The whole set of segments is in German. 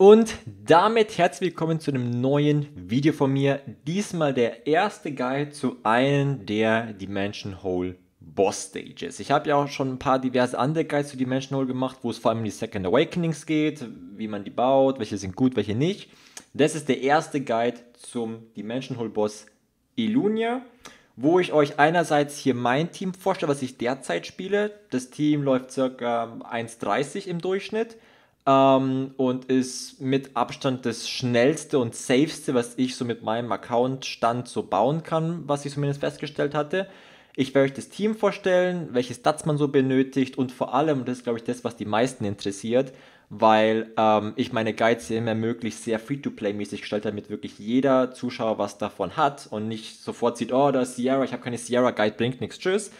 Und damit herzlich willkommen zu einem neuen Video von mir. Diesmal der erste Guide zu einem der Dimension Hole Boss Stages. Ich habe ja auch schon ein paar diverse andere Guides zu Dimension Hole gemacht, wo es vor allem um die Second Awakenings geht, wie man die baut, welche sind gut, welche nicht. Das ist der erste Guide zum Dimension Hole Boss Ilunia wo ich euch einerseits hier mein Team vorstelle, was ich derzeit spiele. Das Team läuft circa 1,30 im Durchschnitt ähm, und ist mit Abstand das schnellste und safeste, was ich so mit meinem Account-Stand so bauen kann, was ich zumindest festgestellt hatte. Ich werde euch das Team vorstellen, welche Stats man so benötigt und vor allem, das ist glaube ich das, was die meisten interessiert, weil ähm, ich meine Guides immer möglichst sehr Free-to-Play-mäßig gestellt habe, damit wirklich jeder Zuschauer was davon hat und nicht sofort sieht, oh, da ist Sierra, ich habe keine Sierra, Guide bringt nichts, tschüss,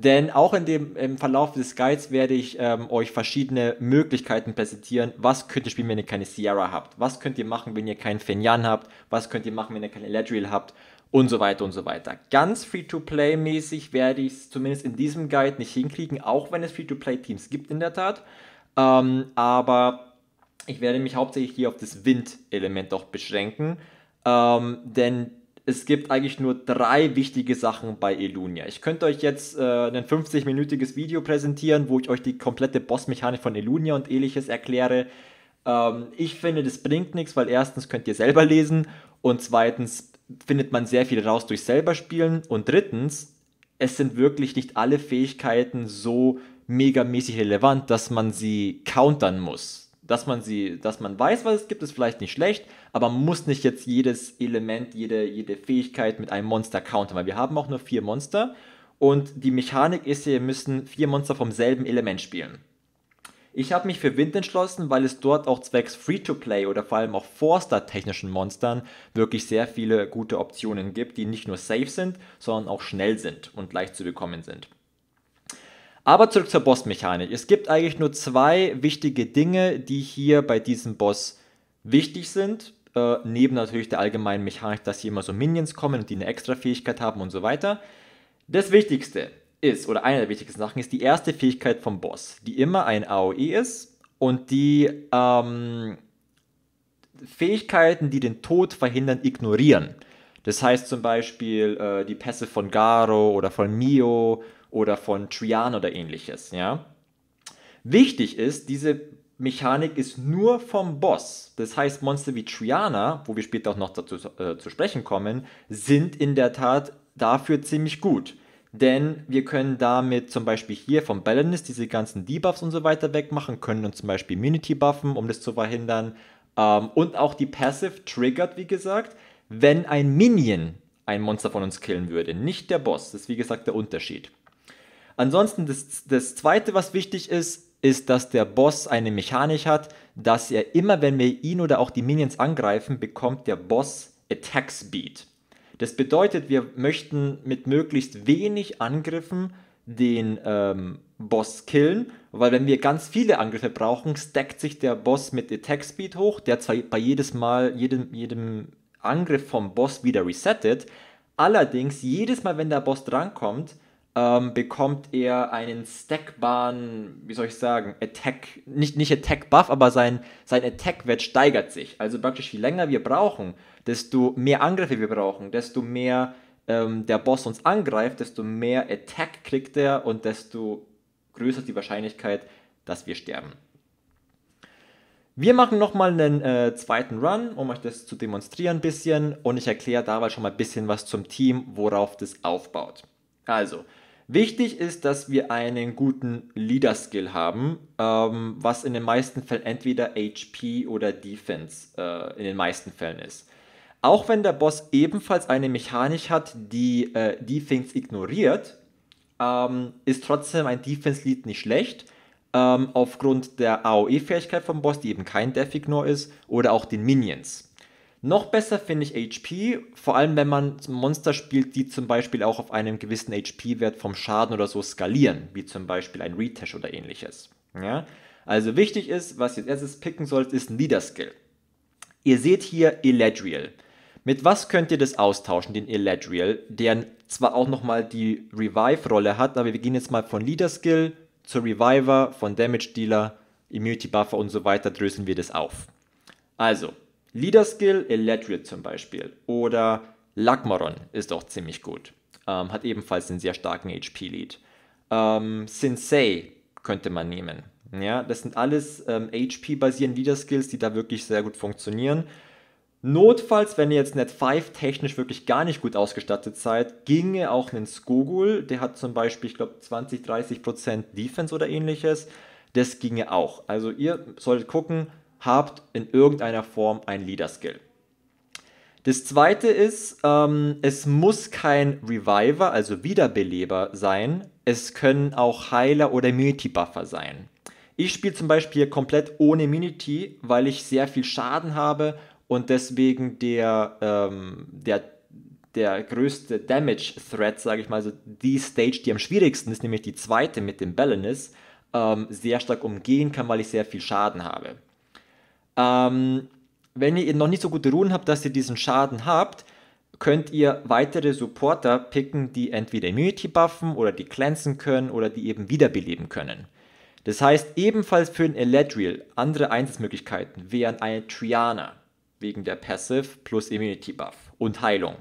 denn auch in dem, im Verlauf des Guides werde ich ähm, euch verschiedene Möglichkeiten präsentieren. Was könnt ihr spielen, wenn ihr keine Sierra habt? Was könnt ihr machen, wenn ihr keinen Fenyan habt? Was könnt ihr machen, wenn ihr keine Eladriel habt? Und so weiter und so weiter. Ganz Free-to-Play-mäßig werde ich es zumindest in diesem Guide nicht hinkriegen, auch wenn es Free-to-Play-Teams gibt in der Tat. Ähm, aber ich werde mich hauptsächlich hier auf das Wind-Element auch beschränken. Ähm, denn es gibt eigentlich nur drei wichtige Sachen bei Elunia. Ich könnte euch jetzt äh, ein 50-minütiges Video präsentieren, wo ich euch die komplette Bossmechanik von Elunia und ähnliches erkläre. Ähm, ich finde, das bringt nichts, weil erstens könnt ihr selber lesen und zweitens findet man sehr viel raus durch selber spielen und drittens, es sind wirklich nicht alle Fähigkeiten so megamäßig relevant, dass man sie countern muss dass man sie, dass man weiß, was es gibt, ist vielleicht nicht schlecht, aber man muss nicht jetzt jedes Element, jede, jede Fähigkeit mit einem Monster countern, weil wir haben auch nur vier Monster und die Mechanik ist, wir müssen vier Monster vom selben Element spielen. Ich habe mich für Wind entschlossen, weil es dort auch zwecks Free-to-Play oder vor allem auch Forster-technischen Monstern wirklich sehr viele gute Optionen gibt, die nicht nur safe sind, sondern auch schnell sind und leicht zu bekommen sind. Aber zurück zur Bossmechanik. Es gibt eigentlich nur zwei wichtige Dinge, die hier bei diesem Boss wichtig sind. Äh, neben natürlich der allgemeinen Mechanik, dass hier immer so Minions kommen und die eine extra Fähigkeit haben und so weiter. Das Wichtigste ist, oder eine der wichtigsten Sachen ist die erste Fähigkeit vom Boss, die immer ein AOE ist und die ähm, Fähigkeiten, die den Tod verhindern, ignorieren. Das heißt zum Beispiel äh, die Pässe von Garo oder von Mio oder von Trian oder ähnliches. Ja? Wichtig ist, diese Mechanik ist nur vom Boss. Das heißt, Monster wie Triana, wo wir später auch noch dazu äh, zu sprechen kommen, sind in der Tat dafür ziemlich gut. Denn wir können damit zum Beispiel hier vom Balance diese ganzen Debuffs und so weiter wegmachen, können uns zum Beispiel Immunity buffen, um das zu verhindern. Ähm, und auch die Passive triggert, wie gesagt, wenn ein Minion ein Monster von uns killen würde, nicht der Boss. Das ist wie gesagt der Unterschied. Ansonsten, das, das Zweite, was wichtig ist, ist, dass der Boss eine Mechanik hat, dass er immer, wenn wir ihn oder auch die Minions angreifen, bekommt der Boss Attack Speed. Das bedeutet, wir möchten mit möglichst wenig Angriffen den ähm, Boss killen, weil wenn wir ganz viele Angriffe brauchen, stackt sich der Boss mit Attack Speed hoch, der zwar bei jedes Mal, jedem, jedem Angriff vom Boss wieder resettet, allerdings jedes Mal, wenn der Boss drankommt, ähm, bekommt er einen stackbaren, wie soll ich sagen, Attack, nicht, nicht Attack-Buff, aber sein, sein Attack-Wert steigert sich. Also praktisch, je länger wir brauchen, desto mehr Angriffe wir brauchen, desto mehr ähm, der Boss uns angreift, desto mehr Attack kriegt er und desto größer die Wahrscheinlichkeit, dass wir sterben. Wir machen nochmal einen äh, zweiten Run, um euch das zu demonstrieren ein bisschen und ich erkläre dabei schon mal ein bisschen was zum Team, worauf das aufbaut. Also, Wichtig ist, dass wir einen guten Leader-Skill haben, ähm, was in den meisten Fällen entweder HP oder Defense äh, in den meisten Fällen ist. Auch wenn der Boss ebenfalls eine Mechanik hat, die äh, Defense ignoriert, ähm, ist trotzdem ein Defense-Lead nicht schlecht, ähm, aufgrund der AOE-Fähigkeit vom Boss, die eben kein Death Ignore ist, oder auch den Minions. Noch besser finde ich HP, vor allem wenn man Monster spielt, die zum Beispiel auch auf einem gewissen HP-Wert vom Schaden oder so skalieren, wie zum Beispiel ein Retash oder ähnliches. Ja? Also wichtig ist, was ihr als erstes picken sollt, ist ein Leader-Skill. Ihr seht hier Eladriel. Mit was könnt ihr das austauschen, den Eladriel, der zwar auch nochmal die Revive-Rolle hat, aber wir gehen jetzt mal von Leader-Skill zu Reviver, von Damage-Dealer, Immunity-Buffer und so weiter, drösen wir das auf. Also, Leaderskill Electric zum Beispiel oder Lagmaron ist auch ziemlich gut. Ähm, hat ebenfalls einen sehr starken HP-Lead. Ähm, Sensei könnte man nehmen. Ja, das sind alles ähm, HP-basierende Leader-Skills, die da wirklich sehr gut funktionieren. Notfalls, wenn ihr jetzt Net 5 technisch wirklich gar nicht gut ausgestattet seid, ginge auch ein Skogul, der hat zum Beispiel, ich glaube, 20, 30% Defense oder ähnliches. Das ginge auch. Also ihr solltet gucken, habt in irgendeiner Form ein Leader-Skill. Das zweite ist, ähm, es muss kein Reviver, also Wiederbeleber sein. Es können auch Heiler oder Immunity-Buffer sein. Ich spiele zum Beispiel komplett ohne Immunity, weil ich sehr viel Schaden habe und deswegen der, ähm, der, der größte Damage-Threat, sage ich mal, also die Stage, die am schwierigsten ist, nämlich die zweite mit dem Balanis, ähm, sehr stark umgehen kann, weil ich sehr viel Schaden habe. Ähm, wenn ihr noch nicht so gute Runen habt, dass ihr diesen Schaden habt, könnt ihr weitere Supporter picken, die entweder Immunity buffen oder die cleansen können oder die eben wiederbeleben können. Das heißt, ebenfalls für den Eladriel andere Einsatzmöglichkeiten wären eine Triana wegen der Passive plus Immunity Buff und Heilung.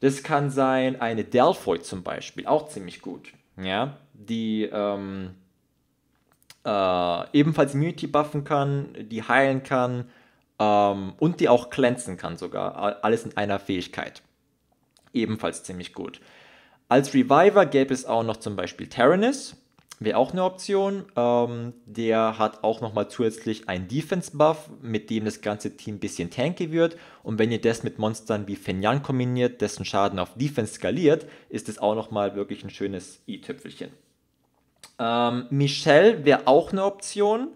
Das kann sein eine Delphoid zum Beispiel, auch ziemlich gut. Ja, die ähm, äh, ebenfalls Immunity buffen kann, die heilen kann ähm, und die auch glänzen kann sogar. Alles in einer Fähigkeit. Ebenfalls ziemlich gut. Als Reviver gäbe es auch noch zum Beispiel Terranis, wäre auch eine Option. Ähm, der hat auch nochmal zusätzlich einen Defense-Buff, mit dem das ganze Team ein bisschen tanky wird. Und wenn ihr das mit Monstern wie Fenyan kombiniert, dessen Schaden auf Defense skaliert, ist es auch nochmal wirklich ein schönes i-Tüpfelchen. Ähm, Michelle wäre auch eine Option.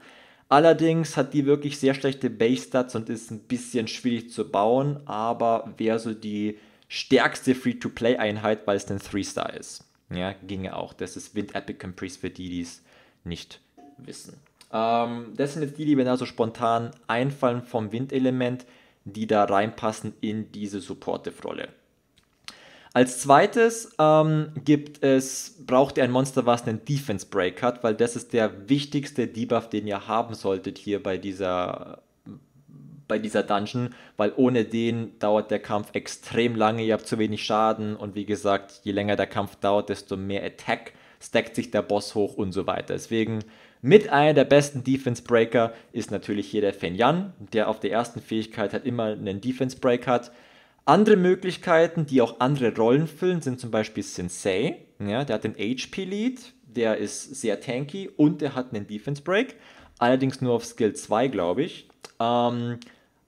Allerdings hat die wirklich sehr schlechte Base-Stats und ist ein bisschen schwierig zu bauen, aber wäre so die stärkste Free-to-Play-Einheit, weil es ein 3 star ist. Ja, ginge auch. Das ist Wind Epic Caprice für die, die es nicht wissen. Ähm, das sind jetzt die, die mir da so spontan einfallen vom Windelement, die da reinpassen in diese Supportive-Rolle. Als zweites ähm, gibt es, braucht ihr ein Monster, was einen Defense Break hat, weil das ist der wichtigste Debuff, den ihr haben solltet hier bei dieser bei dieser Dungeon, weil ohne den dauert der Kampf extrem lange, ihr habt zu wenig Schaden und wie gesagt, je länger der Kampf dauert, desto mehr Attack stackt sich der Boss hoch und so weiter. Deswegen mit einer der besten Defense Breaker ist natürlich hier der Fenyan, der auf der ersten Fähigkeit halt immer einen Defense Break hat. Andere Möglichkeiten, die auch andere Rollen füllen, sind zum Beispiel Sensei. Ja, der hat den HP-Lead, der ist sehr tanky und der hat einen Defense-Break. Allerdings nur auf Skill 2, glaube ich. Ähm,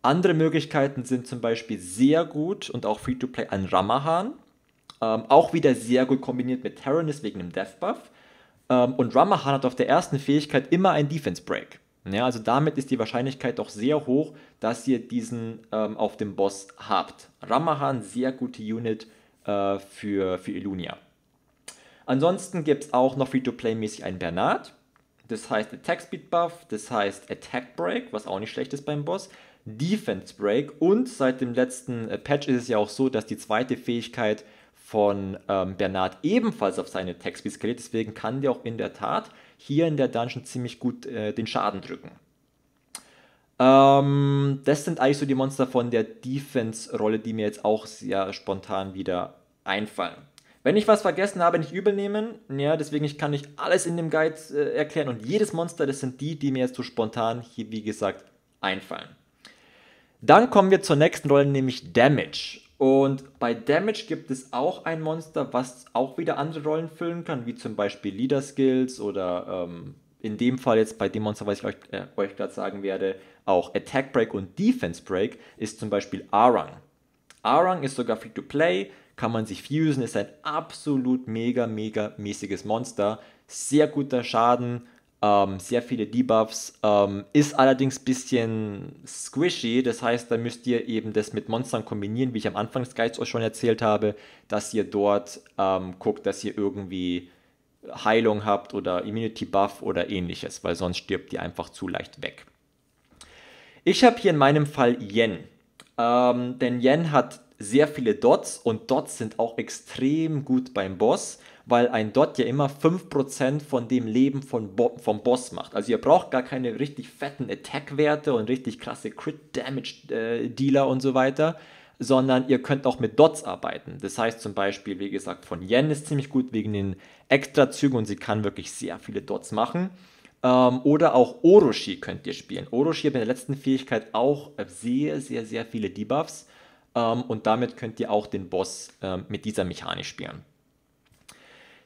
andere Möglichkeiten sind zum Beispiel sehr gut und auch Free-to-Play an Ramahan. Ähm, auch wieder sehr gut kombiniert mit Terranis wegen einem Death-Buff. Ähm, und Ramahan hat auf der ersten Fähigkeit immer einen Defense-Break. Ja, also damit ist die Wahrscheinlichkeit doch sehr hoch, dass ihr diesen ähm, auf dem Boss habt. Ramahan, sehr gute Unit äh, für, für Ilunia. Ansonsten gibt es auch noch Free-to-Play-mäßig einen Bernard. Das heißt Attack Speed Buff, das heißt Attack Break, was auch nicht schlecht ist beim Boss, Defense Break und seit dem letzten äh, Patch ist es ja auch so, dass die zweite Fähigkeit von ähm, Bernard ebenfalls auf seine Taxby skaliert. Deswegen kann der auch in der Tat hier in der Dungeon ziemlich gut äh, den Schaden drücken. Ähm, das sind eigentlich so die Monster von der Defense-Rolle, die mir jetzt auch sehr spontan wieder einfallen. Wenn ich was vergessen habe, nicht übel nehmen. Ja, deswegen ich kann ich alles in dem Guide äh, erklären. Und jedes Monster, das sind die, die mir jetzt so spontan hier, wie gesagt, einfallen. Dann kommen wir zur nächsten Rolle, nämlich Damage. Und bei Damage gibt es auch ein Monster, was auch wieder andere Rollen füllen kann, wie zum Beispiel Leader Skills oder ähm, in dem Fall jetzt bei dem Monster, was ich euch, äh, euch gerade sagen werde, auch Attack Break und Defense Break ist zum Beispiel Arang. Arang ist sogar free to play, kann man sich fusen, ist ein absolut mega, mega mäßiges Monster. Sehr guter Schaden, ähm, sehr viele Debuffs, ähm, ist allerdings ein bisschen squishy, das heißt, da müsst ihr eben das mit Monstern kombinieren, wie ich am Anfang Skies auch schon erzählt habe, dass ihr dort ähm, guckt, dass ihr irgendwie Heilung habt oder Immunity Buff oder ähnliches, weil sonst stirbt ihr einfach zu leicht weg. Ich habe hier in meinem Fall Yen, ähm, denn Yen hat sehr viele Dots und Dots sind auch extrem gut beim Boss, weil ein Dot ja immer 5% von dem Leben von Bo vom Boss macht. Also ihr braucht gar keine richtig fetten Attack-Werte und richtig krasse Crit-Damage-Dealer äh, und so weiter, sondern ihr könnt auch mit Dots arbeiten. Das heißt zum Beispiel, wie gesagt, von Yen ist ziemlich gut wegen den Extra-Zügen und sie kann wirklich sehr viele Dots machen. Ähm, oder auch Orochi könnt ihr spielen. Orochi hat in der letzten Fähigkeit auch sehr, sehr, sehr viele Debuffs. Ähm, und damit könnt ihr auch den Boss ähm, mit dieser Mechanik spielen.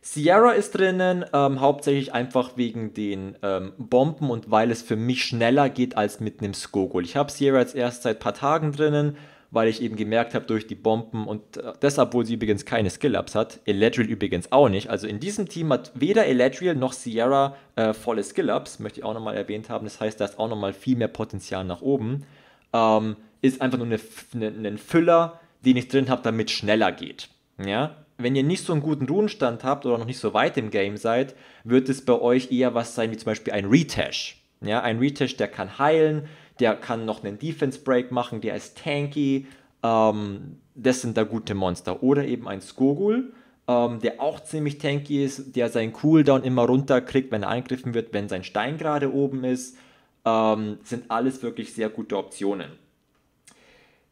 Sierra ist drinnen, ähm, hauptsächlich einfach wegen den ähm, Bomben und weil es für mich schneller geht als mit einem Skogul. Ich habe Sierra jetzt erst seit ein paar Tagen drinnen, weil ich eben gemerkt habe durch die Bomben und äh, deshalb, obwohl sie übrigens keine Skill-Ups hat, Eladriel übrigens auch nicht. Also in diesem Team hat weder Eladriel noch Sierra äh, volle Skill-Ups, möchte ich auch nochmal erwähnt haben. Das heißt, da ist auch nochmal viel mehr Potenzial nach oben. Ähm, ist einfach nur eine, eine, ein Füller, den ich drin habe, damit es schneller geht. Ja? Wenn ihr nicht so einen guten Runenstand habt oder noch nicht so weit im Game seid, wird es bei euch eher was sein wie zum Beispiel ein Retash. Ja? Ein Retash, der kann heilen, der kann noch einen Defense Break machen, der ist tanky. Ähm, das sind da gute Monster. Oder eben ein Skogul, ähm, der auch ziemlich tanky ist, der seinen Cooldown immer runterkriegt, wenn er angegriffen wird, wenn sein Stein gerade oben ist. Ähm, sind alles wirklich sehr gute Optionen.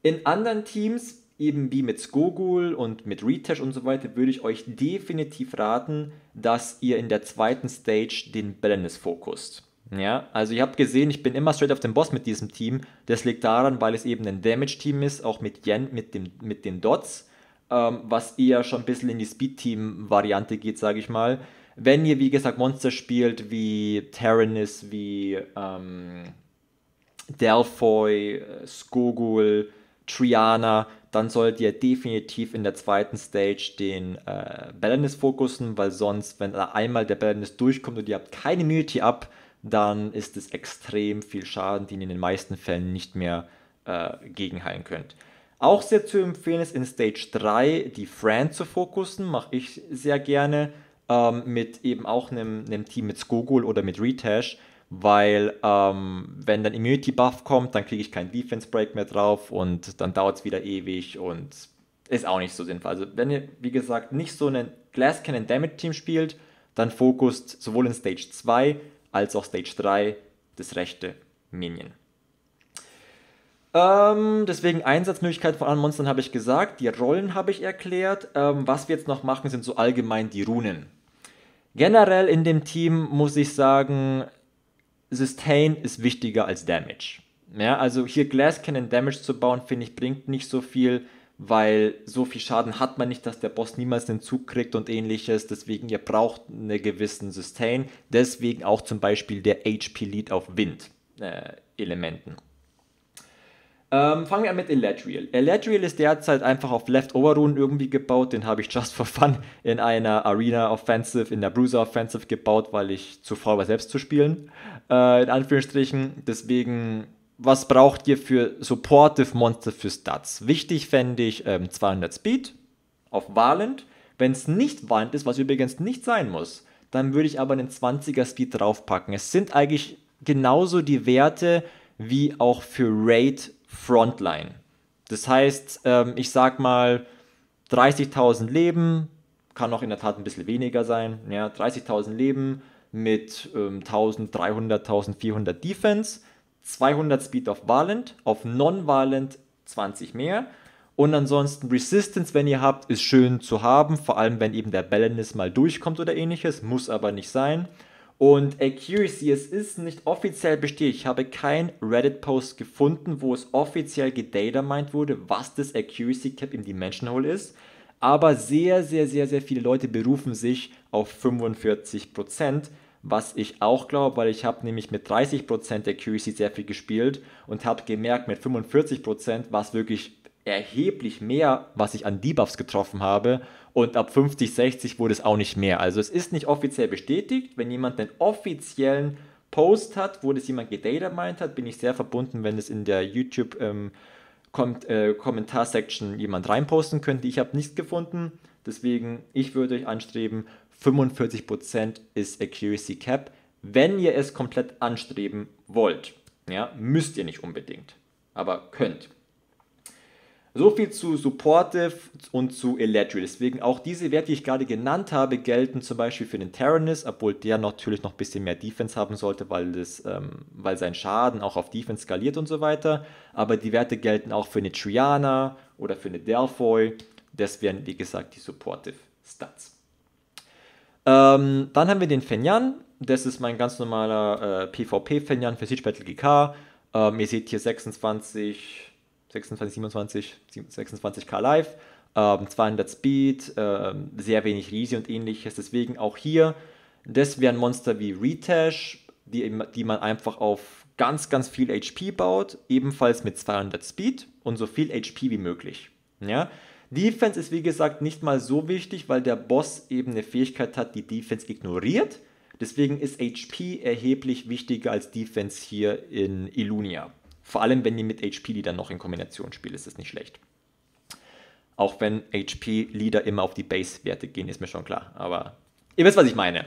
In anderen Teams, eben wie mit Skogul und mit Retash und so weiter, würde ich euch definitiv raten, dass ihr in der zweiten Stage den Balance fokust. Ja, also ihr habt gesehen, ich bin immer straight auf den Boss mit diesem Team. Das liegt daran, weil es eben ein Damage-Team ist, auch mit Yen, mit, dem, mit den Dots, ähm, was eher schon ein bisschen in die Speed-Team-Variante geht, sage ich mal. Wenn ihr, wie gesagt, Monster spielt, wie Terranis, wie ähm, Delphoy, äh, Skogul, Triana, dann solltet ihr definitiv in der zweiten Stage den äh, Balanist fokussen, weil sonst, wenn einmal der Balanist durchkommt und ihr habt keine Immunity ab, dann ist es extrem viel Schaden, den ihr in den meisten Fällen nicht mehr äh, gegenheilen könnt. Auch sehr zu empfehlen ist in Stage 3 die Fran zu fokussen, mache ich sehr gerne, ähm, mit eben auch einem Team mit Skogul oder mit Retash, weil ähm, wenn dann Immunity Buff kommt, dann kriege ich keinen Defense Break mehr drauf und dann dauert es wieder ewig und ist auch nicht so sinnvoll. Also wenn ihr, wie gesagt, nicht so ein Glass Cannon Damage Team spielt, dann fokust sowohl in Stage 2 als auch Stage 3 das rechte Minion. Ähm, deswegen Einsatzmöglichkeiten von anderen Monstern habe ich gesagt, die Rollen habe ich erklärt. Ähm, was wir jetzt noch machen, sind so allgemein die Runen. Generell in dem Team muss ich sagen, Sustain ist wichtiger als Damage. Ja, also hier Glass Cannon Damage zu bauen, finde ich, bringt nicht so viel, weil so viel Schaden hat man nicht, dass der Boss niemals den Zug kriegt und ähnliches. Deswegen, ihr braucht einen gewissen Sustain. Deswegen auch zum Beispiel der HP-Lead auf Wind-Elementen. Äh, ähm, fangen wir an mit Eladriel. Eladriel ist derzeit einfach auf Leftover-Runen irgendwie gebaut. Den habe ich just for fun in einer Arena Offensive, in der Bruiser Offensive gebaut, weil ich zu faul war, selbst zu spielen. Äh, in Anführungsstrichen. Deswegen, was braucht ihr für Supportive Monster für Stats? Wichtig fände ich ähm, 200 Speed auf Valent. Wenn es nicht Valent ist, was übrigens nicht sein muss, dann würde ich aber einen 20er Speed draufpacken. Es sind eigentlich genauso die Werte wie auch für Raid Frontline. Das heißt, ähm, ich sag mal 30.000 Leben, kann auch in der Tat ein bisschen weniger sein, ja, 30.000 Leben mit ähm, 1.300, 1.400 Defense, 200 Speed auf Valent, auf Non-Valent 20 mehr und ansonsten Resistance, wenn ihr habt, ist schön zu haben, vor allem wenn eben der Balance mal durchkommt oder ähnliches, muss aber nicht sein. Und Accuracy, es ist nicht offiziell bestätigt. Ich habe keinen Reddit-Post gefunden, wo es offiziell gedatamined wurde, was das Accuracy Cap im Dimension Hole ist. Aber sehr, sehr, sehr, sehr viele Leute berufen sich auf 45%, was ich auch glaube, weil ich habe nämlich mit 30% Accuracy sehr viel gespielt und habe gemerkt, mit 45%, was wirklich erheblich mehr, was ich an Debuffs getroffen habe. Und ab 50, 60 wurde es auch nicht mehr. Also es ist nicht offiziell bestätigt. Wenn jemand einen offiziellen Post hat, wo das jemand gedatamined hat, bin ich sehr verbunden, wenn es in der YouTube ähm, kommt, äh, Kommentar-Section jemand reinposten könnte. Ich habe nichts gefunden. Deswegen, ich würde euch anstreben, 45% ist Accuracy Cap, wenn ihr es komplett anstreben wollt. Ja, müsst ihr nicht unbedingt, aber könnt. So viel zu Supportive und zu Electric. Deswegen auch diese Werte, die ich gerade genannt habe, gelten zum Beispiel für den Terranis, obwohl der natürlich noch ein bisschen mehr Defense haben sollte, weil, das, ähm, weil sein Schaden auch auf Defense skaliert und so weiter. Aber die Werte gelten auch für eine Triana oder für eine Delphoi. Das wären, wie gesagt, die Supportive Stats. Ähm, dann haben wir den Fenyan. Das ist mein ganz normaler äh, PvP-Fenyan für Siege Battle GK. Ähm, ihr seht hier 26 26, 27, 26k Live, ähm, 200 Speed, äh, sehr wenig Risi und ähnliches. Deswegen auch hier, das wären Monster wie Retash, die, die man einfach auf ganz, ganz viel HP baut, ebenfalls mit 200 Speed und so viel HP wie möglich. Ja? Defense ist wie gesagt nicht mal so wichtig, weil der Boss eben eine Fähigkeit hat, die Defense ignoriert. Deswegen ist HP erheblich wichtiger als Defense hier in Illunia. Vor allem, wenn die mit HP Leader noch in Kombination spielen, ist das nicht schlecht. Auch wenn HP Leader immer auf die Base-Werte gehen, ist mir schon klar. Aber ihr wisst, was ich meine.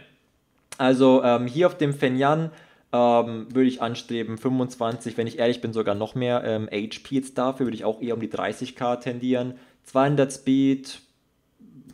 Also ähm, hier auf dem Fenyan ähm, würde ich anstreben 25, wenn ich ehrlich bin, sogar noch mehr ähm, HP jetzt dafür, würde ich auch eher um die 30k tendieren. 200 Speed,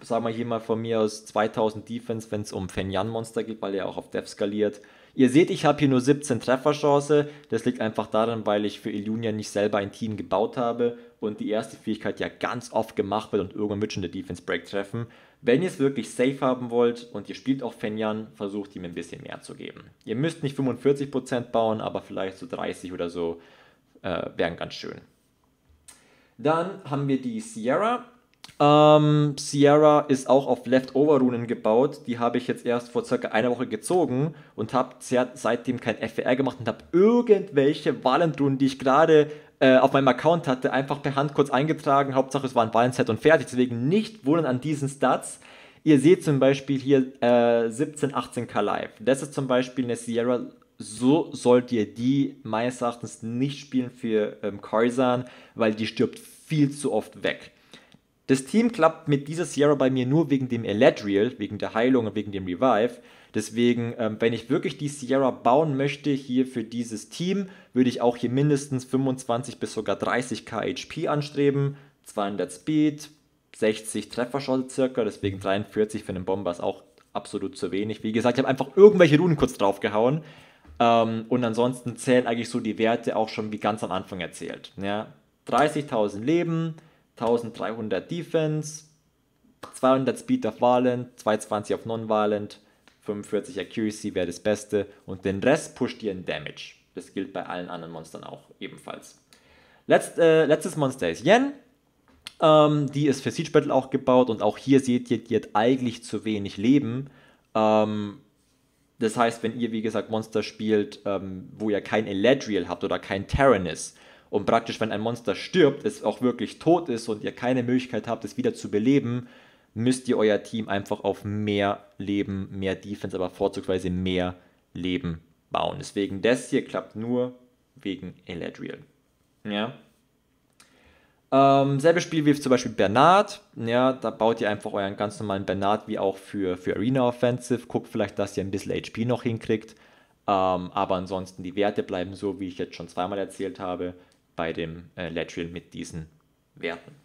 sagen wir hier mal von mir aus 2000 Defense, wenn es um Fenyan-Monster geht, weil er auch auf Dev skaliert. Ihr seht, ich habe hier nur 17 Trefferchance. Das liegt einfach daran, weil ich für Illunia nicht selber ein Team gebaut habe und die erste Fähigkeit ja ganz oft gemacht wird und irgendwann wird schon der Defense Break treffen. Wenn ihr es wirklich safe haben wollt und ihr spielt auch Fenyan, versucht ihm ein bisschen mehr zu geben. Ihr müsst nicht 45% bauen, aber vielleicht so 30 oder so äh, wären ganz schön. Dann haben wir die Sierra. Ähm, Sierra ist auch auf Leftover-Runen gebaut. Die habe ich jetzt erst vor circa einer Woche gezogen und habe seitdem kein FWR gemacht und habe irgendwelche Valent-Runen, die ich gerade äh, auf meinem Account hatte, einfach per Hand kurz eingetragen. Hauptsache es war ein Valent-Set und fertig. Deswegen nicht wundern an diesen Stats. Ihr seht zum Beispiel hier äh, 17, 18k Live. Das ist zum Beispiel eine Sierra. So sollt ihr die meines Erachtens nicht spielen für ähm, Karzan, weil die stirbt viel zu oft weg. Das Team klappt mit dieser Sierra bei mir nur wegen dem Eladriel, wegen der Heilung und wegen dem Revive. Deswegen, ähm, wenn ich wirklich die Sierra bauen möchte hier für dieses Team, würde ich auch hier mindestens 25 bis sogar 30 KHP anstreben, 200 Speed, 60 Trefferschot circa, deswegen 43 für einen Bomber ist auch absolut zu wenig. Wie gesagt, ich habe einfach irgendwelche Runen kurz draufgehauen. Ähm, und ansonsten zählen eigentlich so die Werte auch schon wie ganz am Anfang erzählt. Ja? 30.000 Leben, 1300 Defense, 200 Speed auf Valent, 220 auf Non-Valent, 45 Accuracy wäre das Beste und den Rest pusht ihr in Damage. Das gilt bei allen anderen Monstern auch ebenfalls. Letzt, äh, letztes Monster ist Yen. Ähm, die ist für Siege Battle auch gebaut und auch hier seht ihr, die hat eigentlich zu wenig Leben. Ähm, das heißt, wenn ihr, wie gesagt, Monster spielt, ähm, wo ihr kein Eladriel habt oder kein Terranis, und praktisch, wenn ein Monster stirbt, es auch wirklich tot ist und ihr keine Möglichkeit habt, es wieder zu beleben, müsst ihr euer Team einfach auf mehr Leben, mehr Defense, aber vorzugsweise mehr Leben bauen. Deswegen, das hier klappt nur wegen Eladriel. Ja. Ähm, selbes Spiel wie zum Beispiel Bernard. Ja, da baut ihr einfach euren ganz normalen Bernard wie auch für, für Arena Offensive. Guckt vielleicht, dass ihr ein bisschen HP noch hinkriegt. Ähm, aber ansonsten, die Werte bleiben so, wie ich jetzt schon zweimal erzählt habe bei dem äh, Lateral mit diesen Werten.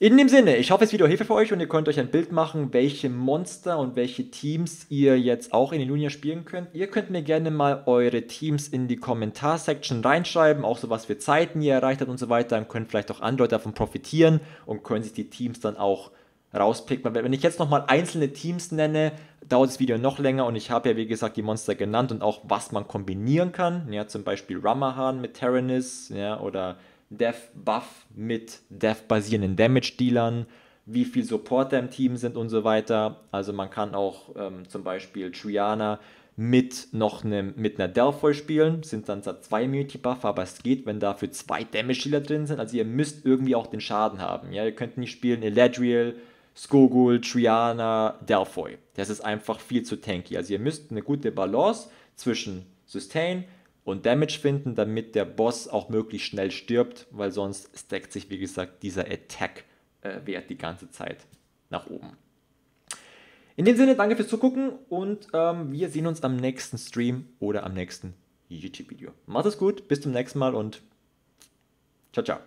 In dem Sinne, ich hoffe, es ist wieder Hilfe für euch und ihr könnt euch ein Bild machen, welche Monster und welche Teams ihr jetzt auch in den Lunia spielen könnt. Ihr könnt mir gerne mal eure Teams in die Kommentarsektion reinschreiben, auch so was für Zeiten ihr erreicht habt und so weiter. Dann können vielleicht auch andere davon profitieren und können sich die Teams dann auch rauspickt. Wenn ich jetzt nochmal einzelne Teams nenne, dauert das Video noch länger und ich habe ja, wie gesagt, die Monster genannt und auch, was man kombinieren kann. Ja, zum Beispiel Ramahan mit Terranis ja, oder Death Buff mit Death-basierenden Damage-Dealern, wie viel Supporter im Team sind und so weiter. Also man kann auch ähm, zum Beispiel Triana mit noch einem, mit einer Delphoi spielen, sind dann zwar zwei Immunity-Buffer, aber es geht, wenn dafür zwei Damage-Dealer drin sind. Also ihr müsst irgendwie auch den Schaden haben. Ja? Ihr könnt nicht spielen Eladriel, Skogul, Triana, Delphoi. Das ist einfach viel zu tanky. Also ihr müsst eine gute Balance zwischen Sustain und Damage finden, damit der Boss auch möglichst schnell stirbt, weil sonst stackt sich, wie gesagt, dieser Attack-Wert äh, die ganze Zeit nach oben. In dem Sinne, danke fürs Zugucken und ähm, wir sehen uns am nächsten Stream oder am nächsten YouTube-Video. Macht es gut, bis zum nächsten Mal und ciao, ciao.